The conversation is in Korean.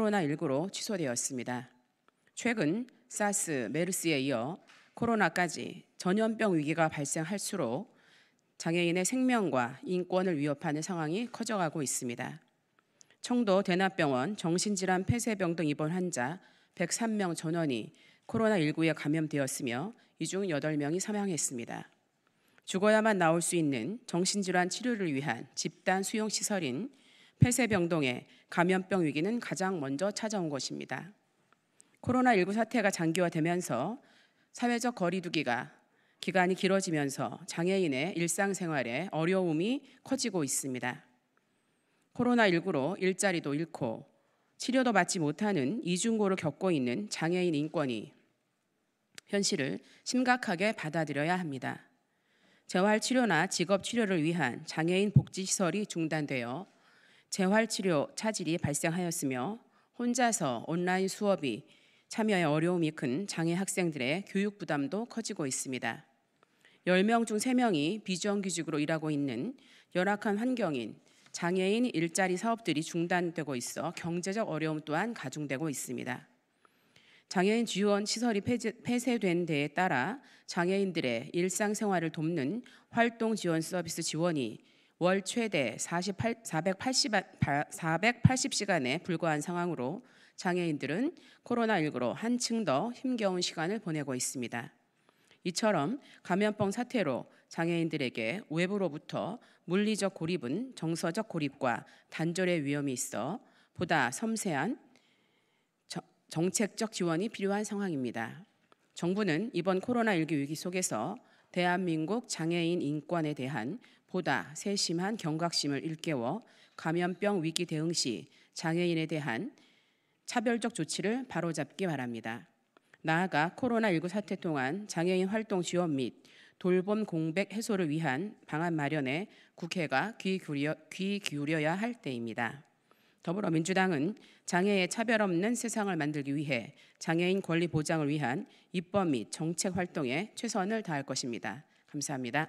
코로나19로 취소되었습니다. 최근 사스, 메르스에 이어 코로나까지 전염병 위기가 발생할수록 장애인의 생명과 인권을 위협하는 상황이 커져가고 있습니다. 청도 대나병원 정신질환 폐쇄병 등 입원 환자 103명 전원이 코로나19에 감염되었으며 이 중 8명이 사망했습니다. 죽어야만 나올 수 있는 정신질환 치료를 위한 집단 수용시설인 폐쇄병 동에 감염병 위기는 가장 먼저 찾아온 것입니다. 코로나19 사태가 장기화되면서 사회적 거리두기가 기간이 길어지면서 장애인의 일상생활에 어려움이 커지고 있습니다. 코로나19로 일자리도 잃고 치료도 받지 못하는 이중고를 겪고 있는 장애인 인권이 현실을 심각하게 받아들여야 합니다. 재활 치료나 직업 치료를 위한 장애인 복지 시설이 중단되어 재활치료 차질이 발생하였으며 혼자서 온라인 수업이 참여에 어려움이 큰 장애 학생들의 교육 부담도 커지고 있습니다. 10명 중 3명이 비정규직으로 일하고 있는 열악한 환경인 장애인 일자리 사업들이 중단되고 있어 경제적 어려움 또한 가중되고 있습니다. 장애인 지원 시설이 폐쇄, 된 데에 따라 장애인들의 일상생활을 돕는 활동 지원 서비스 지원이 월 최대 48, 480, 시간에 불과한 상황으로 장애인들은 코로나19로 한층 더 힘겨운 시간을 보내고 있습니다. 이처럼 감염병 사태로 장애인들에게 외부로부터 물리적 고립은 정서적 고립과 단절의 위험이 있어 보다 섬세한 정책적 지원이 필요한 상황입니다. 정부는 이번 코로나19 위기 속에서 대한민국 장애인 인권에 대한 보다 세심한 경각심을 일깨워 감염병 위기 대응 시 장애인에 대한 차별적 조치를 바로잡기 바랍니다. 나아가 코로나19 사태 동안 장애인 활동 지원 및 돌봄 공백 해소를 위한 방안 마련에 국회가 귀, 기울여, 귀 기울여야 할 때입니다. 더불어민주당은 장애의 차별 없는 세상을 만들기 위해 장애인 권리 보장을 위한 입법 및 정책 활동에 최선을 다할 것입니다. 감사합니다.